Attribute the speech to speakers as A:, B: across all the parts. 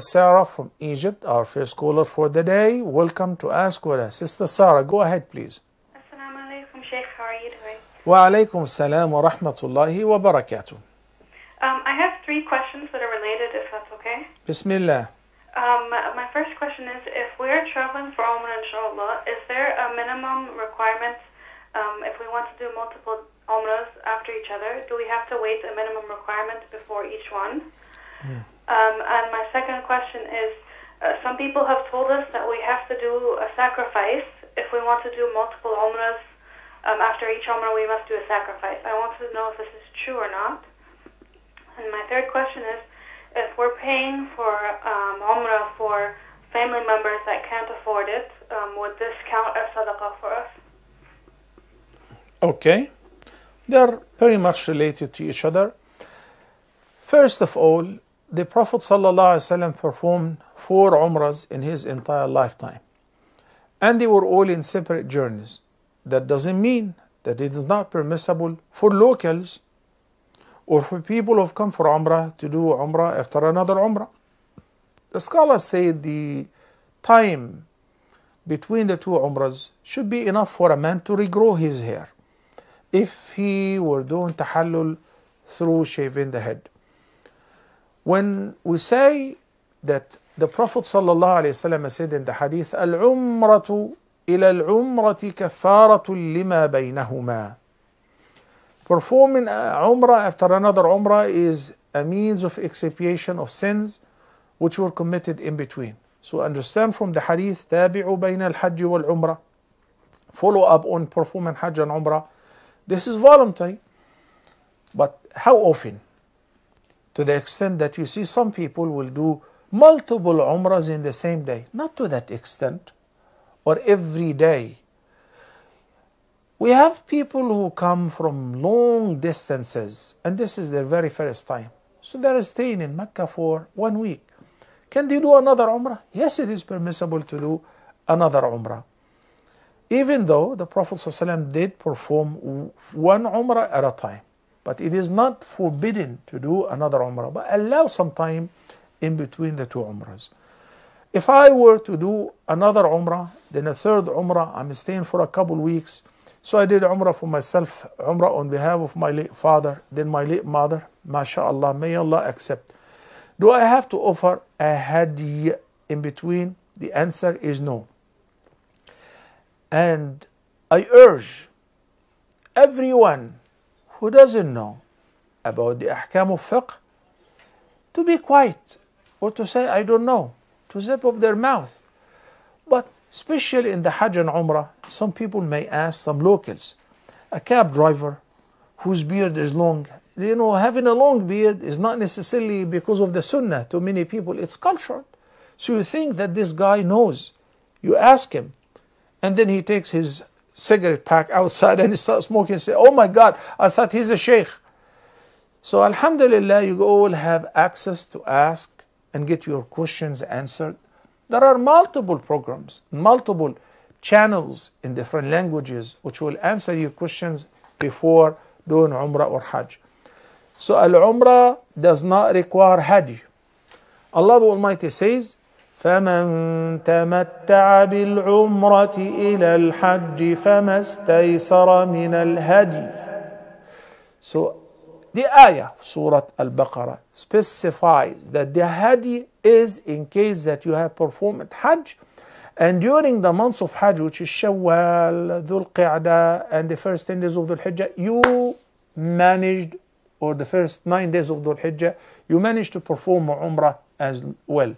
A: Sarah from Egypt, our first caller for the day. Welcome to Ask Wara. Sister Sarah, go ahead, please.
B: Assalamu alaikum, Sheikh. How are you doing?
A: Wa alaikum salam wa rahmatullahi wa barakatuh.
B: Um, I have three questions that are related, if that's okay.
A: Bismillah.
B: Um, my first question is if we're traveling for Umrah, inshallah, is there a minimum requirement um, if we want to do multiple Umrahs after each other? Do we have to wait a minimum requirement before each one? Mm. Um, and my second question is uh, some people have told us that we have to do a sacrifice. If we want to do multiple umrahs, um, after each umrah we must do a sacrifice. I want to know if this is true or not. And my third question is if we're paying for um, umrah for family members that can't afford it, um, would this count as sadaqah for us?
A: Okay. They are very much related to each other. First of all, the Prophet ﷺ performed four umrahs in his entire lifetime. And they were all in separate journeys. That doesn't mean that it is not permissible for locals or for people who have come for umrah to do umrah after another umrah. The scholars say the time between the two umrahs should be enough for a man to regrow his hair if he were doing tahallul through shaving the head. When we say that the Prophet ﷺ said in the hadith, Al-Umratu ila al-Umrati kafaratu lima baynahuma. Performing Umrah after another Umrah is a means of expiation of sins which were committed in between. So understand from the hadith, تابعوا Hajj الحج Umrah," Follow up on performing Hajj and Umrah. This is voluntary. But how often? to the extent that you see some people will do multiple umrahs in the same day, not to that extent, or every day. We have people who come from long distances, and this is their very first time. So they are staying in Mecca for one week. Can they do another umrah? Yes, it is permissible to do another umrah. Even though the Prophet ﷺ did perform one umrah at a time. But it is not forbidden to do another Umrah, but allow some time in between the two Umrahs. If I were to do another Umrah, then a third Umrah, I'm staying for a couple weeks. So I did Umrah for myself, Umrah on behalf of my late father, then my late mother. MashaAllah, may Allah accept. Do I have to offer a hadi in between? The answer is no. And I urge everyone who doesn't know about the ahkam of fiqh to be quiet or to say, I don't know, to zip up their mouth. But especially in the Hajj and Umrah, some people may ask some locals, a cab driver whose beard is long. You know, having a long beard is not necessarily because of the sunnah to many people, it's cultural. So you think that this guy knows. You ask him, and then he takes his cigarette pack outside and he starts smoking and say, Oh my God, I thought he's a sheikh. So Alhamdulillah, you all have access to ask and get your questions answered. There are multiple programs, multiple channels in different languages which will answer your questions before doing Umrah or Hajj. So Al Umrah does not require Hajj. Allah the Almighty says, فمن تمتع بالعمره الى الحج فما استيسر من الهدي So the ayah Surah Al-Baqarah specifies that the hadi is in case that you have performed Hajj and during the months of Hajj which is Shawwal, Dhul qi'da and the first 10 days of Dhul Hijjah you managed or the first 9 days of Dhul Hijjah you managed to perform Umrah as well.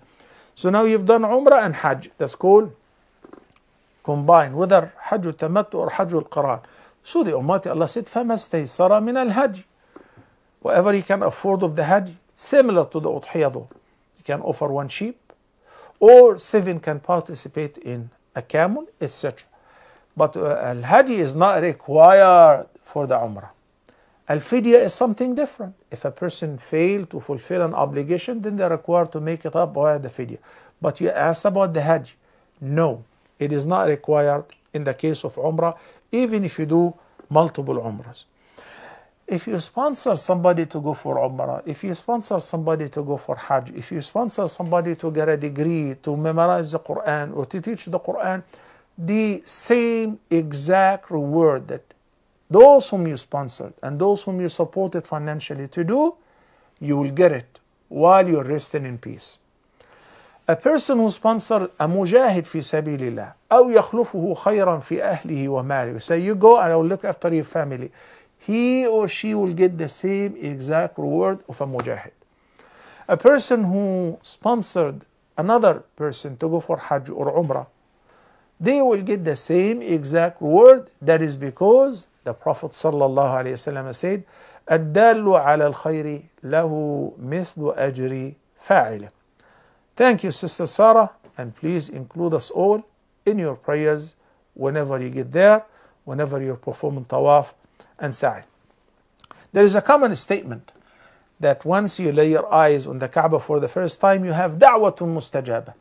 A: So now you've done Umrah and Hajj. That's called combined, whether Hajj al-Tamattu or Hajj al-Qaran. So the Almighty Allah said, اسْتَيْسَرَ مِنَ الْحَجِ Whatever he can afford of the Hajj, similar to the Udhiyah though. He can offer one sheep, or seven can participate in a camel, etc. But uh, al-Hajj is not required for the Umrah. Al fidya is something different. If a person failed to fulfill an obligation, then they're required to make it up by the fidya. But you asked about the Hajj. No, it is not required in the case of Umrah, even if you do multiple Umrahs. If you sponsor somebody to go for Umrah, if you sponsor somebody to go for Hajj, if you sponsor somebody to get a degree, to memorize the Quran, or to teach the Quran, the same exact reward that those whom you sponsored and those whom you supported financially to do, you will get it while you're resting in peace. A person who sponsored a mujahid fi sabilillah, الله أو يخلفه خيرا في أهله وماله say you go and I'll look after your family he or she will get the same exact reward of a mujahid a person who sponsored another person to go for hajj or umrah they will get the same exact word. That is because the Prophet said, الدال على الخير له مثل أجر فاعله. Thank you, Sister Sarah, and please include us all in your prayers whenever you get there, whenever you're performing tawaf and sa'i. There is a common statement that once you lay your eyes on the Kaaba for the first time, you have da'watun mustajab,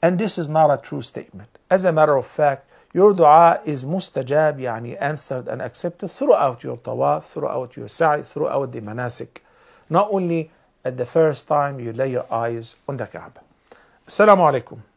A: And this is not a true statement. As a matter of fact, your dua is mustajab, yani answered and accepted throughout your tawaf, throughout your sa'i, throughout the manasik. Not only at the first time you lay your eyes on the Kaaba. Assalamu alaikum.